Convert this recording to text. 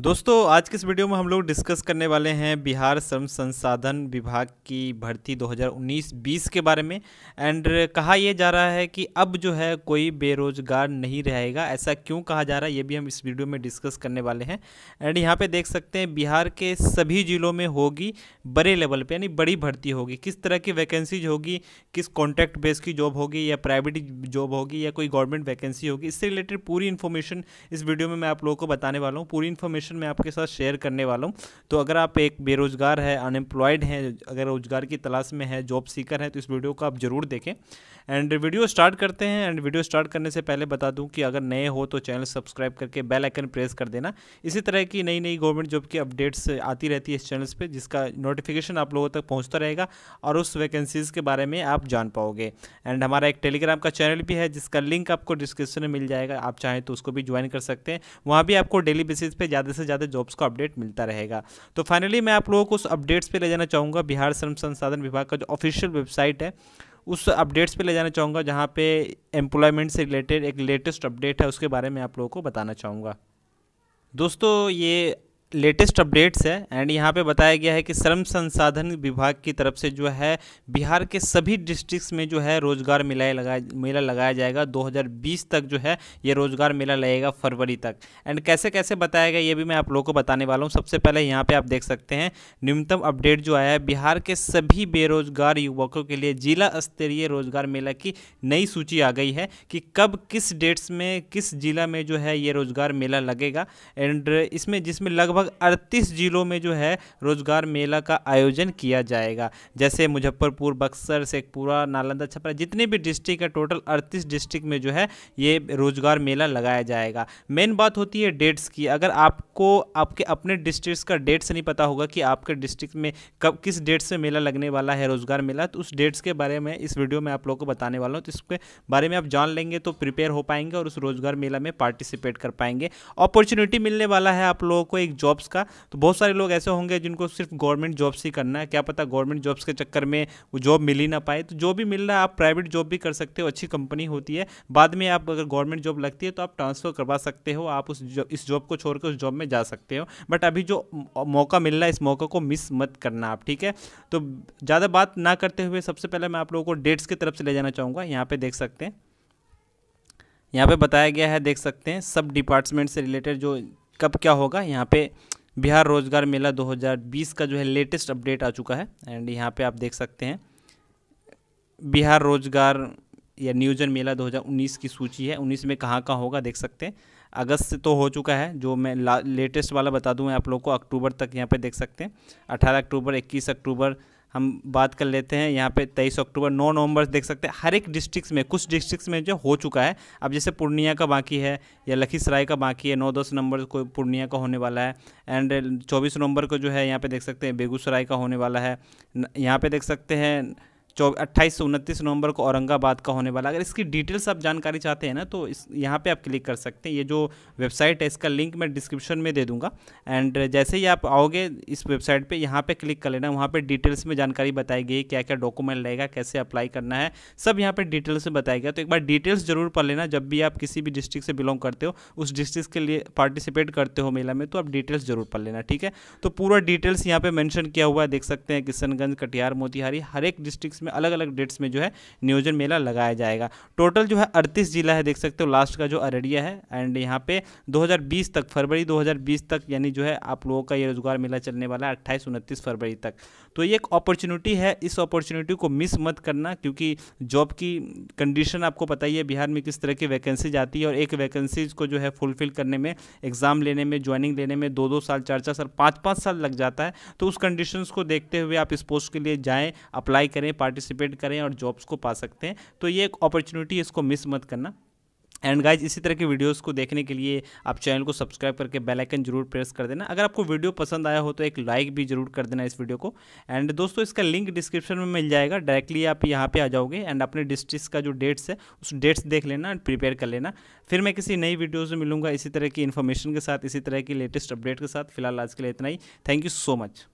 दोस्तों आज के इस वीडियो में हम लोग डिस्कस करने वाले हैं बिहार श्रम संसाधन विभाग की भर्ती 2019-20 के बारे में एंड कहा यह जा रहा है कि अब जो है कोई बेरोजगार नहीं रहेगा ऐसा क्यों कहा जा रहा है ये भी हम इस वीडियो में डिस्कस करने वाले हैं एंड यहाँ पे देख सकते हैं बिहार के सभी ज़िलों में होगी बड़े लेवल पर यानी बड़ी भर्ती होगी किस तरह की वैकेंसीज होगी किस कॉन्ट्रैक्ट बेस की जॉब होगी या प्राइवेट जॉब होगी या कोई गवर्नमेंट वैकेंसी होगी इससे रिलेटेड पूरी इन्फॉर्मेशन इस वीडियो में मैं आप लोगों को बताने वाला हूँ पूरी इन्फॉर्मेशन इन्फॉर्मेशन मैं आपके साथ शेयर करने वाला हूँ तो अगर आप एक बेरोज़गार है अनएम्प्लॉयड हैं अगर रोज़गार की तलाश में है जॉब सीकर है तो इस वीडियो को आप ज़रूर देखें एंड वीडियो स्टार्ट करते हैं एंड वीडियो स्टार्ट करने से पहले बता दूं कि अगर नए हो तो चैनल सब्सक्राइब करके बेल आइकन प्रेस कर देना इसी तरह की नई नई गवर्नमेंट जॉब की अपडेट्स आती रहती है इस चैनल पे जिसका नोटिफिकेशन आप लोगों तक पहुंचता रहेगा और उस वैकेंसीज़ के बारे में आप जान पाओगे एंड हमारा एक टेलीग्राम का चैनल भी है जिसका लिंक आपको डिस्क्रिप्शन में मिल जाएगा आप चाहें तो उसको भी ज्वाइन कर सकते हैं वहाँ भी आपको डेली बेसिस पर ज़्यादा से ज़्यादा जॉब्स का अपडेट मिलता रहेगा तो फाइनली मैं आप लोगों को उस अपडेट्स पर ले जाना चाहूँगा बिहार श्रम संसाधन विभाग का जो ऑफिशियल वेबसाइट है उस अपडेट्स पे ले जाना चाहूँगा जहाँ पे एम्प्लॉयमेंट से रिलेटेड एक लेटेस्ट अपडेट है उसके बारे में आप लोगों को बताना चाहूँगा दोस्तों ये लेटेस्ट अपडेट्स है एंड यहाँ पे बताया गया है कि श्रम संसाधन विभाग की तरफ से जो है बिहार के सभी डिस्ट्रिक्ट्स में जो है रोजगार मेला लगाया मेला लगाया जाएगा 2020 तक जो है ये रोजगार मेला लगेगा फरवरी तक एंड कैसे कैसे बताया गया ये भी मैं आप लोगों को बताने वाला हूँ सबसे पहले यहाँ पे आप देख सकते हैं न्यूनतम अपडेट जो आया है बिहार के सभी बेरोजगार युवकों के लिए जिला स्तरीय रोजगार मेला की नई सूची आ गई है कि कब किस डेट्स में किस जिला में जो है ये रोजगार मेला लगेगा एंड इसमें जिसमें लगभग लगभग 38 जिलों में जो है रोजगार मेला का आयोजन किया जाएगा जैसे मुजफ्फरपुर बक्सर शेखपुरा नालंदा छपरा जितने भी डिस्ट्रिक्ट है टोटल अड़तीस डिस्ट्रिक्ट में जो है ये रोजगार मेला लगाया जाएगा मेन बात होती है डेट्स की अगर आपको आपके अपने डिस्ट्रिक्ट का डेट्स नहीं पता होगा कि आपके डिस्ट्रिक्ट में कब किस डेट से मेला लगने वाला है रोजगार मेला तो उस डेट्स के बारे में इस वीडियो में आप लोगों को बताने वाला हूँ तो इसके बारे में आप जान लेंगे तो प्रिपेयर हो पाएंगे और उस रोजगार मेला में पार्टिसिपेट कर पाएंगे अपॉर्चुनिटी मिलने वाला है आप लोगों को एक जॉब जॉब्स का तो बहुत सारे लोग ऐसे होंगे जिनको सिर्फ गवर्नमेंट जॉब्स ही करना है क्या पता गवर्नमेंट जॉब्स के चक्कर में वो जॉब मिल ही ना पाए तो जो भी मिल रहा है आप प्राइवेट जॉब भी कर सकते हो अच्छी कंपनी होती है बाद में आप अगर गवर्नमेंट जॉब लगती है तो आप ट्रांसफ़र करवा सकते हो आप उस जॉब इस जॉब को छोड़कर उस जॉब में जा सकते हो बट अभी जो मौका मिल रहा है इस मौका को मिस मत करना आप ठीक है तो ज़्यादा बात ना करते हुए सबसे पहले मैं आप लोगों को डेट्स की तरफ से ले जाना चाहूँगा यहाँ पर देख सकते हैं यहाँ पे बताया गया है देख सकते हैं सब डिपार्टमेंट से रिलेटेड जो कब क्या होगा यहाँ पे बिहार रोजगार मेला 2020 का जो है लेटेस्ट अपडेट आ चुका है एंड यहाँ पे आप देख सकते हैं बिहार रोजगार या नियोजन मेला 2019 की सूची है 19 में कहाँ कहाँ होगा देख सकते हैं अगस्त से तो हो चुका है जो मैं लेटेस्ट वाला बता दूँ आप लोग को अक्टूबर तक यहाँ पे देख सकते हैं 18 अक्टूबर 21 अक्टूबर हम बात कर लेते हैं यहाँ पे तेईस अक्टूबर नौ नवंबर देख सकते हैं हर एक डिस्ट्रिक्ट में कुछ डिस्ट्रिक्स में जो हो चुका है अब जैसे पूर्णिया का बाकी है या लखीसराय का बाकी है नौ दस नंबर को पूर्णिया का होने वाला है एंड चौबीस नवंबर को जो है यहाँ पे देख सकते हैं बेगूसराय का होने वाला है यहाँ पे देख सकते हैं अट्ठाईस अट्ठाईस उनतीस नवंबर को औरंगाबाद का होने वाला अगर इसकी डिटेल्स आप जानकारी चाहते हैं ना तो इस यहाँ पे आप क्लिक कर सकते हैं ये जो वेबसाइट है इसका लिंक मैं डिस्क्रिप्शन में दे दूंगा एंड जैसे ही आप आओगे इस वेबसाइट पर यहाँ पर क्लिक कर लेना वहाँ पर डिटेल्स में जानकारी बताई गई क्या क्या डॉक्यूमेंट लगेगा कैसे अप्लाई करना है सब यहाँ पर डिटेल्स में बताया गया तो एक बार डिटेल्स जरूर पढ़ लेना जब भी आप किसी भी डिस्ट्रिक्ट से बिलोंग करते हो उस डिस्ट्रिक्ट के लिए पार्टिसिपेट करते हो मेला में तो आप डिटेल्स जरूर पढ़ लेना ठीक है तो पूरा डिटेल्स यहाँ पर मैंशन किया हुआ है देख सकते हैं किशनगंज कटिहार मोतिहारी हर एक डिस्ट्रिक्ट में में अलग अलग डेट्स में जो है नियोजन मेला लगाया जाएगा टोटल जो है अड़तीस जिला है देख सकते हो लास्ट का जो अररिया है एंड यहाँ पे 2020 तक फरवरी 2020 तक यानी जो है आप लोगों का ये रोजगार मेला चलने वाला है अट्ठाईस उनतीस फरवरी तक तो ये एक अपॉर्चुनिटी है इस अपॉर्चुनिटी को मिस मत करना क्योंकि जॉब की कंडीशन आपको पता ही है बिहार में किस तरह की वैकेंसी जाती है और एक वैकेंसीज को जो है फुलफिल करने में एग्ज़ाम लेने में ज्वाइनिंग लेने में दो दो साल चार चार साल पाँच पाँच साल लग जाता है तो उस कंडीशंस को देखते हुए आप इस पोस्ट के लिए जाएँ अप्लाई करें पार्टी पार्टिसिपेट करें और जॉब्स को पा सकते हैं तो ये एक अपॉर्चुनिटी है इसको मिस मत करना एंड गाइज इसी तरह के वीडियोस को देखने के लिए आप चैनल को सब्सक्राइब करके बेल आइकन जरूर प्रेस कर देना अगर आपको वीडियो पसंद आया हो तो एक लाइक भी जरूर कर देना इस वीडियो को एंड दोस्तों इसका लिंक डिस्क्रिप्शन में मिल जाएगा डायरेक्टली आप यहाँ पे आ जाओगे एंड अपने डिस्ट्रिक्स का जो डेट्स है उस डेट्स देख लेना एंड प्रिपेयर कर लेना फिर मैं किसी नई वीडियोज़ में मिलूंगा इसी तरह की इन्फॉर्मेशन के साथ इसी तरह की लेटेस्ट अपडेट के साथ फिलहाल आज के लिए इतना ही थैंक यू सो मच